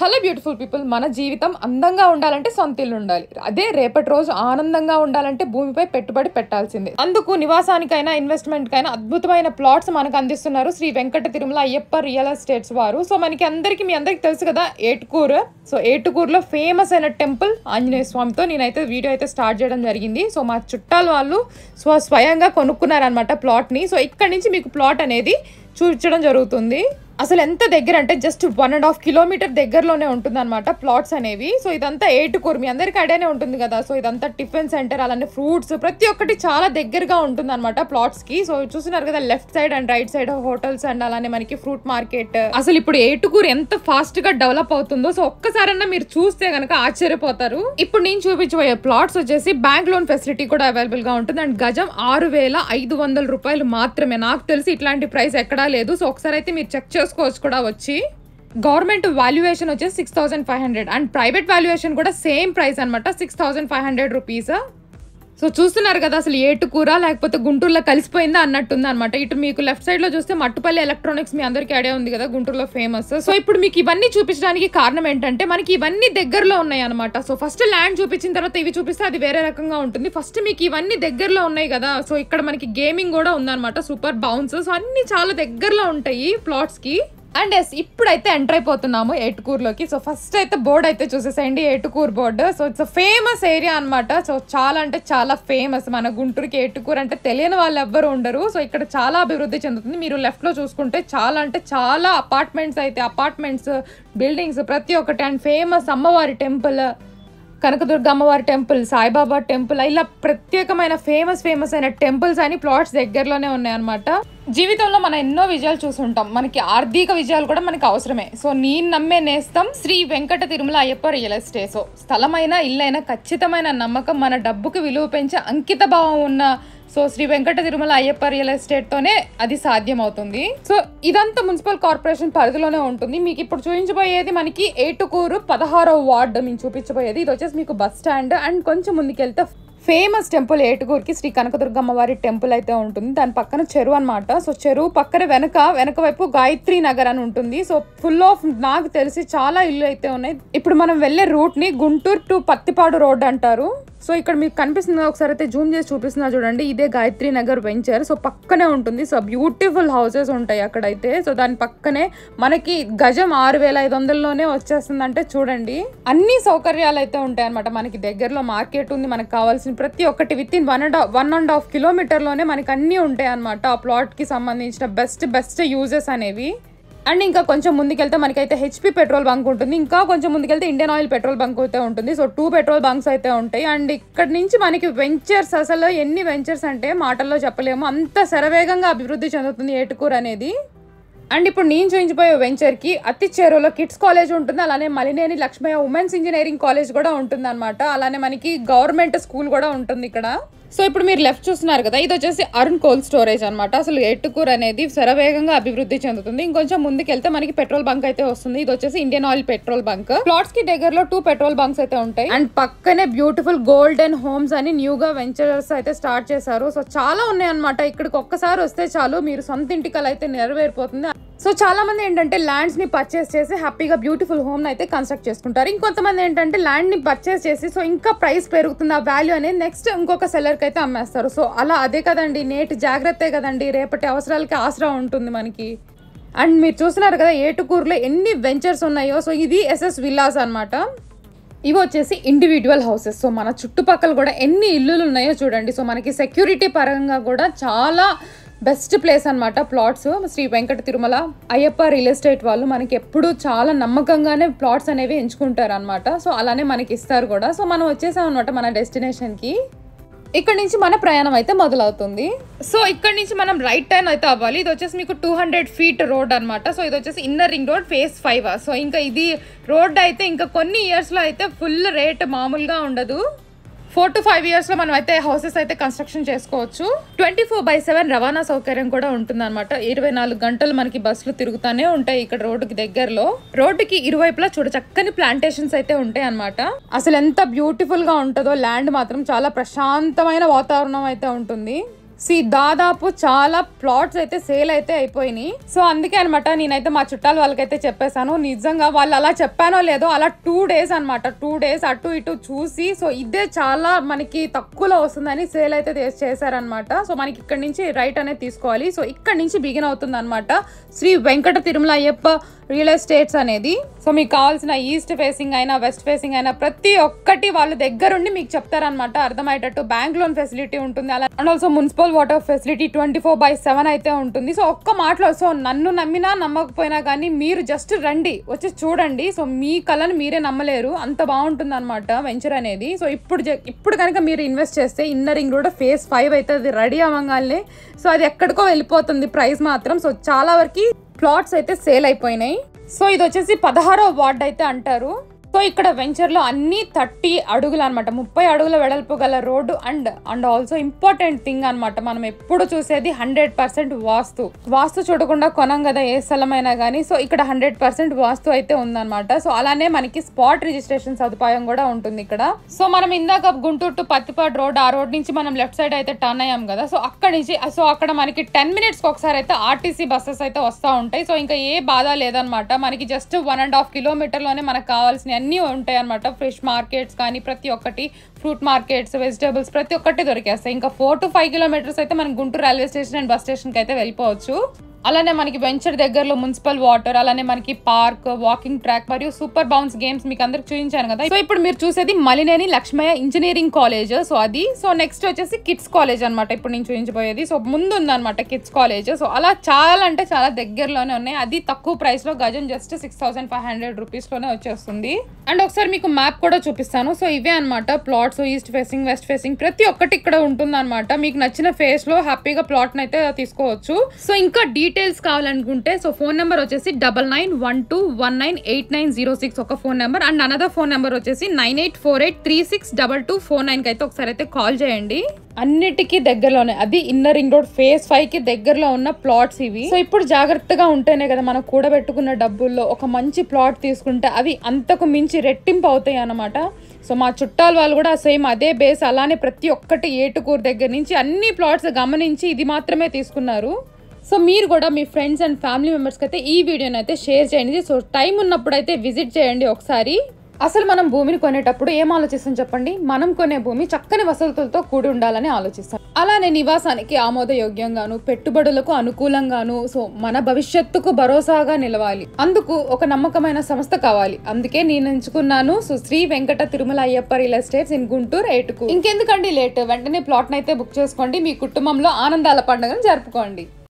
hello beautiful people మన జీవితం అందంగా ఉండాలంటే సొంత ఇల్లు ఉండాలి అదే రేపటి రోజు ఆనందంగా ఉండాలంటే భూమిపై పెట్టుబడి పెట్టాల్సిందే అందుకు నివాసానికైనా ఇన్వెస్ట్మెంట్ కైనా అద్భుతమైన ప్లాట్స్ మనకు అందిస్తున్నారు శ్రీ వెంకట తిరుమల అయ్యప్ప రియల్ ఎస్టేట్స్ వారు సో మనకి అందరికీ మీ అందరికి తెలుసు కదా ఏటుకూరు సో ఏటుకూరులో ఫేమస్ అయిన టెంపుల్ ఆంజనేయ స్వామితో నేనైతే వీడియో అయితే స్టార్ట్ చేయడం జరిగింది సో మా చుట్టాల వాళ్ళు స్వ స్వయంగా కొనుక్కున్నారనమాట ప్లాట్ని సో ఇక్కడ నుంచి మీకు ప్లాట్ అనేది చూపించడం జరుగుతుంది అసలు ఎంత దగ్గర అంటే just one and half kilometer దగ్గరలోనే అనమాట ప్లాట్స్ అనేవి సో ఇదంతా ఏటుకూరు మీ అందరికీ ఐడియానే ఉంటుంది కదా సో ఇదంతా టిఫిన్ సెంటర్ అలానే ఫ్రూట్స్ ప్రతి ఒక్కటి చాలా దగ్గరగా ఉంటుందన్నమాట కి సో చూస్తున్నారు కదా left side and right side hotels and అలానే మనకి ఫ్రూట్ మార్కెట్ అసలు ఇప్పుడు ఏటుకూరు ఎంత ఫాస్ట్ గా డెవలప్ అవుతుందో సో ఒక్కసారన్నా మీరు చూస్తే కనుక ఆశ్చర్యపోతారు ఇప్పుడు నేను చూపించబోయే ప్లాట్స్ వచ్చేసి బ్యాంక్ లోన్ ఫెసిలిటీ కూడా అవైలబుల్ గా ఉంటుంది అండ్ గజం ఆరు వేల ఐదు వందల రూపాయలు మాత్రమే నాకు తెలిసి ఇట్లాంటి ప్రైస్ ఎక్కడా లేదు సో ఒకసారి అయితే మీరు చెక్ చేసుకో వర్కర్స్ కోర్స్ కూడా వచ్చి గవర్నమెంట్ వాల్యుయేషన్ వచ్చేసి six thousand five hundred and private valuation కూడా సేమ్ ప్రైస్ అనమాట six thousand five hundred rupees so చూస్తున్నారు కదా అసలు ఏటు కూర లేకపోతే గుంటూరులో కలిసిపోయిందా అన్నట్టుంది అనమాట ఇటు మీకు లెఫ్ట్ సైడ్ లో చూస్తే మట్టుపల్లి ఎలక్ట్రానిక్స్ మీ అందరికీ ఐడియా ఉంది కదా గుంటూరులో ఫేమస్ సో ఇప్పుడు మీకు ఇవన్నీ చూపించడానికి కారణం ఏంటంటే మనకి ఇవన్నీ దగ్గరలో ఉన్నాయి అనమాట సో ఫస్ట్ ల్యాండ్ చూపించిన తర్వాత ఇవి చూపిస్తే అది వేరే రకంగా ఉంటుంది ఫస్ట్ మీకు ఇవన్నీ దగ్గరలో ఉన్నాయి కదా సో ఇక్కడ మనకి గేమింగ్ కూడా ఉందన్నమాట సూపర్ బౌన్స్ సో అన్ని చాలా దగ్గరలో ఉంటాయి ప్లాట్స్ కి అండ్ ఎస్ ఇప్పుడైతే ఎంటర్ అయిపోతున్నాము ఏటుకూరులోకి సో ఫస్ట్ అయితే బోర్డు అయితే చూసేసేయండి ఏటుకూరు board so it's famous area అనమాట సో చాలా అంటే చాలా ఫేమస్ మన గుంటూరుకి ఏటుకూరు అంటే తెలియని వాళ్ళు ఎవ్వరు ఉండరు సో ఇక్కడ చాలా అభివృద్ధి చెందుతుంది మీరు లెఫ్ట్లో చూసుకుంటే చాలా అంటే చాలా అపార్ట్మెంట్స్ అయితే అపార్ట్మెంట్స్ బిల్డింగ్స్ ప్రతి ఒక్కటి అండ్ ఫేమస్ అమ్మవారి టెంపుల్ కనకదుర్గ అమ్మవారి టెంపుల్ సాయిబాబా టెంపుల్ ఇలా ప్రత్యేకమైన ఫేమస్ ఫేమస్ అయిన టెంపుల్స్ అని ప్లాట్స్ దగ్గరలోనే ఉన్నాయన్నమాట జీవితంలో మనం ఎన్నో విజయాలు చూసుంటాం మనకి ఆర్థిక విజయాలు కూడా మనకి అవసరమే సో నేను నమ్మే నేస్తం Shri Venkata Tirumala Ayyappa real estate so స్థలమైన ఇల్లైనా ఖచ్చితమైన నమ్మకం మన డబ్బుకు విలువ పెంచే అంకిత భావం ఉన్న సో శ్రీ వెంకట తిరుమల అయ్యప్ప రియల్ ఎస్టేట్తోనే అది సాధ్యమవుతుంది సో ఇదంతా మున్సిపల్ కార్పొరేషన్ పరిధిలోనే ఉంటుంది మీకు ఇప్పుడు చూపించబోయేది మనకి ఏటుకూరు పదహారో వార్డు మేము చూపించబోయేది ఇది వచ్చేసి మీకు బస్ స్టాండ్ అండ్ కొంచెం ముందుకెళ్తే ఫేమస్ టెంపుల్ ఏటుగురికి శ్రీ కనకదుర్గమ్మ వారి టెంపుల్ అయితే ఉంటుంది దాని పక్కన చెరువు అనమాట సో చెరువు పక్కన వెనక వెనక వైపు గాయత్రి నగర్ అని ఉంటుంది సో ఫుల్ ఆఫ్ నాకు తెలిసి చాలా ఇల్లు అయితే ఉన్నాయి ఇప్పుడు మనం వెళ్ళే ని గుంటూరు టు పత్తిపాడు రోడ్ అంటారు సో ఇక్కడ మీకు కనిపిస్తుంది ఒకసారి అయితే జూమ్ చేసి చూపిస్తున్నా చూడండి ఇదే గాయత్రి నగర్ వెంచర్ సో పక్కనే ఉంటుంది సో బ్యూటిఫుల్ హౌసెస్ ఉంటాయి అక్కడైతే సో దాని పక్కనే మనకి గజం ఆరు వేల ఐదు వందల్లోనే వచ్చేస్తుంది అంటే చూడండి అన్ని సౌకర్యాలు అయితే ఉంటాయి అనమాట మనకి దగ్గరలో మార్కెట్ ఉంది మనకు కావాల్సిన ప్రతి ఒక్కటి within one and one and half కిలోమీటర్లోనే మనకి అన్నీ ఉంటాయి అనమాట ఆ ప్లాట్కి సంబంధించిన బెస్ట్ బెస్ట్ యూజెస్ అనేవి అండ్ ఇంకా కొంచెం ముందుకెళ్తే మనకైతే హెచ్పి పెట్రోల్ బంక్ ఉంటుంది ఇంకా కొంచెం ముందుకెళ్తే ఇండియన్ ఆయిల్ పెట్రోల్ బంక్ అయితే ఉంటుంది సో టూ పెట్రోల్ బంక్స్ అయితే ఉంటాయి అండ్ ఇక్కడ నుంచి మనకి వెంచర్స్ అసలు ఎన్ని వెంచర్స్ అంటే మాటల్లో చెప్పలేము అంత శరవేగంగా అభివృద్ధి చెందుతుంది ఏటుకూర్ అనేది అండ్ ఇప్పుడు నేను చూపించిపోయే వెంచర్కి అతి చెరువులో కిడ్స్ కాలేజ్ ఉంటుంది అలానే Malineni Lakshmaiah women's engineering college కూడా ఉంటుంది అనమాట అలానే మనకి గవర్నమెంట్ స్కూల్ కూడా ఉంటుంది ఇక్కడ సో ఇప్పుడు మీరు లెఫ్ట్ చూస్తున్నారు కదా ఇది వచ్చేసి అరుణ్ కోల్డ్ స్టోరేజ్ అనమాట అసలు ఎట్టుకూర్ అనేది శరవేగంగా అభివృద్ధి చెందుతుంది ఇంకొంచెం ముందుకెళ్తే మనకి పెట్రోల్ బంక్ అయితే వస్తుంది ఇది వచ్చేసి Indian oil petrol bunk plots కి దగ్గరలో టూ పెట్రోల్ బంక్స్ అయితే ఉంటాయి అండ్ పక్కనే బ్యూటిఫుల్ గోల్డెన్ హోమ్స్ అని న్యూగా వెంచర్స్ అయితే స్టార్ట్ చేశారు సో చాలా ఉన్నాయి అనమాట ఇక్కడికి ఒక్కసారి వస్తే చాలు మీరు సొంత ఇంటికల్ అయితే నెరవేరిపోతుంది సో చాలా మంది ఏంటంటే ల్యాండ్స్ ని పర్చేస్ చేసి హ్యాపీగా బ్యూటిఫుల్ హోమ్ అయితే కన్స్ట్రక్ట్ చేసుకుంటారు ఇంకొంతమంది ఏంటంటే ల్యాండ్ ని పర్చేస్ చేసి సో ఇంకా ప్రైస్ పెరుగుతుంది ఆ వాల్యూ అనేది నెక్స్ట్ ఇంకొక సెలర్ అయితే అమ్మేస్తారు సో అలా అదే కదండి నేటి జాగ్రత్తే కదండి రేపటి అవసరాలకి ఆసరా ఉంటుంది మనకి అండ్ మీరు చూస్తున్నారు కదా ఏటుకూరులో ఎన్ని వెంచర్స్ ఉన్నాయో సో ఇది ఎస్ఎస్ విల్లాస్ అనమాట ఇవి వచ్చేసి ఇండివిజువల్ హౌసెస్ సో మన చుట్టుపక్కల కూడా ఎన్ని ఇల్లులు ఉన్నాయో చూడండి సో మనకి సెక్యూరిటీ పరంగా కూడా చాలా బెస్ట్ ప్లేస్ అనమాట plots Shri Venkata Tirumala Ayyappa real estate వాళ్ళు మనకి ఎప్పుడు చాలా నమ్మకంగానే ప్లాట్స్ అనేవి ఎంచుకుంటారు అనమాట సో అలానే మనకి ఇస్తారు కూడా సో మనం వచ్చేసాం అనమాట మన డెస్టినేషన్కి ఇక్కడ నుంచి మన ప్రయాణం అయితే మొదలవుతుంది సో ఇక్కడ నుంచి మనం రైట్ టర్న్ అయితే అవ్వాలి ఇది వచ్చేసి మీకు టూ హండ్రెడ్ ఫీట్ రోడ్ అనమాట సో ఇది వచ్చేసి inner ring road phase five so ఇంకా ఇది రోడ్ అయితే ఇంకా కొన్ని ఇయర్స్లో అయితే ఫుల్ రేట్ మామూలుగా ఉండదు ఫోర్ టు ఫైవ్ ఇయర్స్లో మనం అయితే హౌసెస్ అయితే కన్స్ట్రక్షన్ చేసుకోవచ్చు ట్వంటీ ఫోర్ బై సెవెన్ రవాణా సౌకర్యం కూడా ఉంటుందన్నమాట ఇరవై నాలుగు గంటలు మనకి బస్సులు తిరుగుతూనే ఉంటాయి ఇక్కడ రోడ్డుకి దగ్గరలో రోడ్డుకి ఇరువైపులా చూడ చక్కని ప్లాంటేషన్స్ అయితే ఉంటాయి అనమాట అసలు ఎంత బ్యూటిఫుల్గా ఉంటుందో ల్యాండ్ మాత్రం చాలా ప్రశాంతమైన వాతావరణం అయితే ఉంటుంది సి దాదాపు చాలా ప్లాట్స్ అయితే సేల్ అయితే అయిపోయినాయి సో అందుకే అనమాట నేనైతే మా చుట్టాలు వాళ్ళకైతే చెప్పేశాను నిజంగా వాళ్ళు అలా చెప్పానో లేదో అలా టూ డేస్ అనమాట టూ డేస్ అటు ఇటు చూసి సో ఇదే చాలా మనకి తక్కువలో వస్తుందని సేల్ అయితే చేశారనమాట సో మనకి ఇక్కడ నుంచి రైట్ అనేది తీసుకోవాలి సో ఇక్కడ నుంచి బిగిన్ అవుతుంది శ్రీ వెంకట తిరుమల అయ్యప్ప రియల్ ఎస్టేట్స్ అనేది సో మీకు కావాల్సిన ఈస్ట్ ఫేసింగ్ అయినా వెస్ట్ ఫేసింగ్ అయినా ప్రతి ఒక్కటి వాళ్ళ దగ్గరుండి మీకు చెప్తారనమాట అర్థమయ్యేటట్టు బ్యాంక్ లోన్ ఫెసిలిటీ ఉంటుంది అలా and also municipal water facility twenty four by seven అయితే ఉంటుంది సో ఒక్క మాటలో సో నన్ను నమ్మినా నమ్మకపోయినా కానీ మీరు జస్ట్ రండి వచ్చి చూడండి సో మీ కళను మీరే నమ్మలేరు అంత బాగుంటుంది అనమాట వెంచర్ అనేది సో ఇప్పుడు ఇప్పుడు కనుక మీరు ఇన్వెస్ట్ చేస్తే ఇన్నరింగ్ రోడ్ ఫేస్ ఫైవ్ అవుతుంది రెడీ అవ్వగానే సో అది ఎక్కడికో వెళ్ళిపోతుంది ప్రైస్ మాత్రం సో చాలా వరకు ప్లాట్స్ అయితే సేల్ అయిపోయినాయి సో ఇది వచ్చేసి పదహారో వార్డ్ అయితే అంటారు సో ఇక్కడ వెంచర్లో అన్ని థర్టీ అడుగులు అనమాట ముప్పై అడుగుల వెడల్పు గల రోడ్డు and and also important thing అనమాట మనం ఎప్పుడు చూసేది హండ్రెడ్ పర్సెంట్ వాస్తు వాస్తు చూడకుండా కొనం కదా ఏ స్థలమైనా కానీ సో ఇక్కడ హండ్రెడ్ పర్సెంట్ వాస్తు అయితే ఉందన్నమాట సో అలానే మనకి స్పాట్ రిజిస్ట్రేషన్ సదుపాయం కూడా ఉంటుంది ఇక్కడ సో మనం ఇందాక గుంటూరు టు పత్తిపాడు రోడ్ ఆ రోడ్ నుంచి మనం లెఫ్ట్ సైడ్ అయితే టర్న్ అయ్యాం కదా సో అక్కడ నుంచి సో అక్కడ మనకి టెన్ మినిట్స్కి ఒకసారి అయితే ఆర్టీసీ బస్సెస్ అయితే వస్తూ ఉంటాయి సో ఇంకా ఏ బాధ లేదనమాట మనకి జస్ట్ వన్ అండ్ హాఫ్ కిలోమీటర్లోనే మనకు కావాల్సిన అన్నీ ఉంటాయి అనమాట ఫ్రెష్ మార్కెట్స్ కానీ ప్రతి ఒక్కటి ఫ్రూట్ మార్కెట్స్ వెజిటేబుల్స్ ప్రతి ఒక్కటి దొరికేస్తాయి ఇంకా ఫోర్ టు ఫైవ్ కిలోమీటర్స్ అయితే మనం Guntur railway station and bus స్టేషన్కి అయితే వెళ్ళిపోవచ్చు అలానే మనకి వెంచర్ దగ్గరలో మున్సిపల్ వాటర్ అలానే మనకి పార్క్ వాకింగ్ ట్రాక్ మరియు సూపర్ బౌన్స్ గేమ్స్ మీకు అందరికి చూపించాను కదా సో ఇప్పుడు మీరు చూసేది Malineni Lakshmaiah engineering college so అది సో నెక్స్ట్ వచ్చేసి కిడ్స్ కాలేజ్ అనమాట ఇప్పుడు నేను చూపించబోయేది సో ముందు ఉందన్నమాట కిడ్స్ కాలేజ్ సో అలా చాలా అంటే చాలా దగ్గరలోనే ఉన్నాయి అది తక్కువ ప్రైస్ లో గజం just six thousand five hundred rupees లోనే వచ్చేస్తుంది అండ్ ఒకసారి మీకు మ్యాప్ కూడా చూపిస్తాను సో ఇవే అనమాట plots east facing west facing ప్రతి ఒక్కటి ఇక్కడ ఉంటుంది మీకు నచ్చిన ఫేస్ లో హ్యాపీగా ప్లాట్ నైతే తీసుకోవచ్చు సో ఇంకా డీ డీటెయిల్స్ కావాలనుకుంటే సో ఫోన్ నెంబర్ వచ్చేసి double nine one two one nine eight nine zero six ఒక phone number and another phone number వచ్చేసి nine eight four eight three six double two four nine అయితే ఒకసారి అయితే call చేయండి అన్నిటికీ దగ్గరలోనే అది inner ring road phase five కి దగ్గరలో ఉన్న ప్లాట్స్ ఇవి సో ఇప్పుడు జాగ్రత్తగా ఉంటేనే కదా మనం కూడబెట్టుకున్న డబ్బుల్లో ఒక మంచి ప్లాట్ తీసుకుంటే అవి అంతకు మించి రెట్టింపు అవుతాయి అన్నమాట సో మా చుట్టాల వాళ్ళు కూడా సేమ్ అదే బేస్ అలానే ప్రతి ఒక్కటి ఏటుకూరు దగ్గర నుంచి అన్ని ప్లాట్స్ గమనించి ఇది మాత్రమే తీసుకున్నారు సో మీరు కూడా మీ ఫ్రెండ్స్ అండ్ ఫ్యామిలీ మెంబర్స్కి అయితే ఈ వీడియోని అయితే షేర్ చేయండి సో టైం ఉన్నప్పుడు అయితే విజిట్ చేయండి ఒకసారి అసలు మనం భూమిని కొనేటప్పుడు ఏం ఆలోచిస్తాం చెప్పండి మనం కొనే భూమి చక్కని వసతులతో కూడి ఉండాలని ఆలోచిస్తాం అలానే నివాసానికి ఆమోదయోగ్యంగాను పెట్టుబడులకు అనుకూలంగాను సో మన భవిష్యత్తుకు భరోసాగా నిలవాలి అందుకు ఒక నమ్మకమైన సంస్థ కావాలి అందుకే నేను ఎంచుకున్నాను so Shri Venkata Tirumala Ayyappa real estates in Guntur ఎయిట్కు ఇంకెందుకండి లేట్ వెంటనే ప్లాట్నైతే బుక్ చేసుకోండి మీ కుటుంబంలో ఆనందాల పండుగను జరుపుకోండి